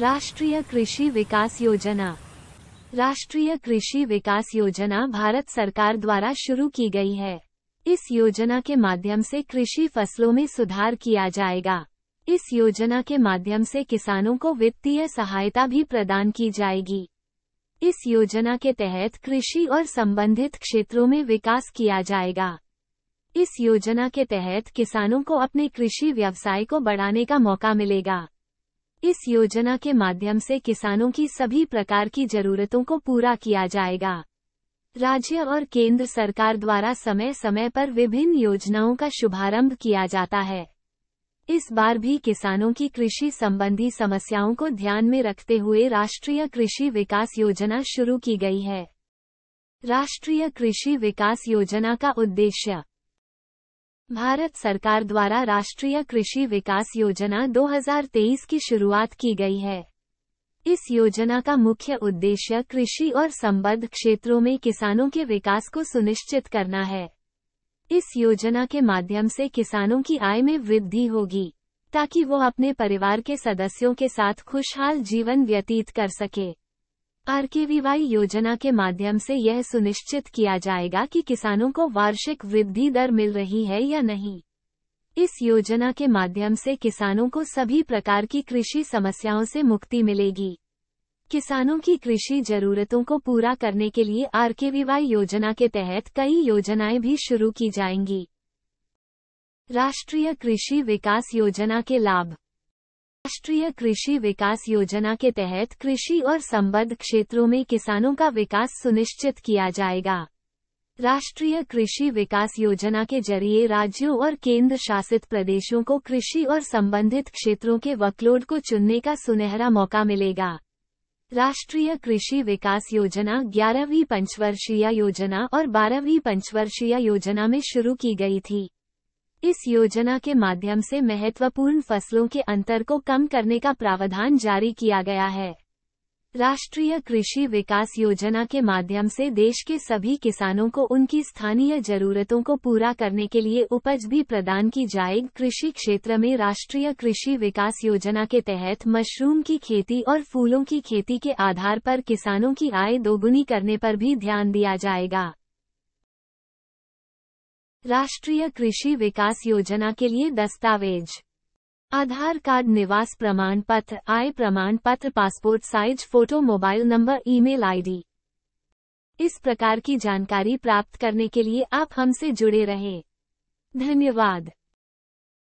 राष्ट्रीय कृषि विकास योजना राष्ट्रीय कृषि विकास योजना भारत सरकार द्वारा शुरू की गई है इस योजना के माध्यम से कृषि फसलों में सुधार किया जाएगा इस योजना के माध्यम से किसानों को वित्तीय सहायता भी प्रदान की जाएगी इस योजना के तहत कृषि और संबंधित क्षेत्रों में विकास किया जाएगा इस योजना के तहत किसानों को अपने कृषि व्यवसाय को बढ़ाने का मौका मिलेगा इस योजना के माध्यम से किसानों की सभी प्रकार की जरूरतों को पूरा किया जाएगा राज्य और केंद्र सरकार द्वारा समय समय पर विभिन्न योजनाओं का शुभारंभ किया जाता है इस बार भी किसानों की कृषि संबंधी समस्याओं को ध्यान में रखते हुए राष्ट्रीय कृषि विकास योजना शुरू की गई है राष्ट्रीय कृषि विकास योजना का उद्देश्य भारत सरकार द्वारा राष्ट्रीय कृषि विकास योजना 2023 की शुरुआत की गई है इस योजना का मुख्य उद्देश्य कृषि और संबद्ध क्षेत्रों में किसानों के विकास को सुनिश्चित करना है इस योजना के माध्यम से किसानों की आय में वृद्धि होगी ताकि वो अपने परिवार के सदस्यों के साथ खुशहाल जीवन व्यतीत कर सके वाई योजना के माध्यम से यह सुनिश्चित किया जाएगा कि किसानों को वार्षिक वृद्धि दर मिल रही है या नहीं इस योजना के माध्यम से किसानों को सभी प्रकार की कृषि समस्याओं से मुक्ति मिलेगी किसानों की कृषि जरूरतों को पूरा करने के लिए वाई योजना के तहत कई योजनाएं भी शुरू की जाएंगी राष्ट्रीय कृषि विकास योजना के लाभ राष्ट्रीय कृषि विकास योजना के तहत कृषि और संबद्ध क्षेत्रों में किसानों का विकास सुनिश्चित किया जाएगा राष्ट्रीय कृषि विकास योजना के जरिए राज्यों और केंद्र शासित प्रदेशों को कृषि और संबंधित क्षेत्रों के वर्कलोड को चुनने का सुनहरा मौका मिलेगा राष्ट्रीय कृषि विकास योजना ग्यारहवीं पंचवर्षीय योजना और बारहवीं पंचवर्षीय योजना में शुरू की गई थी इस योजना के माध्यम से महत्वपूर्ण फसलों के अंतर को कम करने का प्रावधान जारी किया गया है राष्ट्रीय कृषि विकास योजना के माध्यम से देश के सभी किसानों को उनकी स्थानीय जरूरतों को पूरा करने के लिए उपज भी प्रदान की जाएगी कृषि क्षेत्र में राष्ट्रीय कृषि विकास योजना के तहत मशरूम की खेती और फूलों की खेती के आधार पर किसानों की आय दोगुनी करने पर भी ध्यान दिया जाएगा राष्ट्रीय कृषि विकास योजना के लिए दस्तावेज आधार कार्ड निवास प्रमाण पत्र आय प्रमाण पत्र passport size photo mobile number email ID इस प्रकार की जानकारी प्राप्त करने के लिए आप हमसे जुड़े रहें धन्यवाद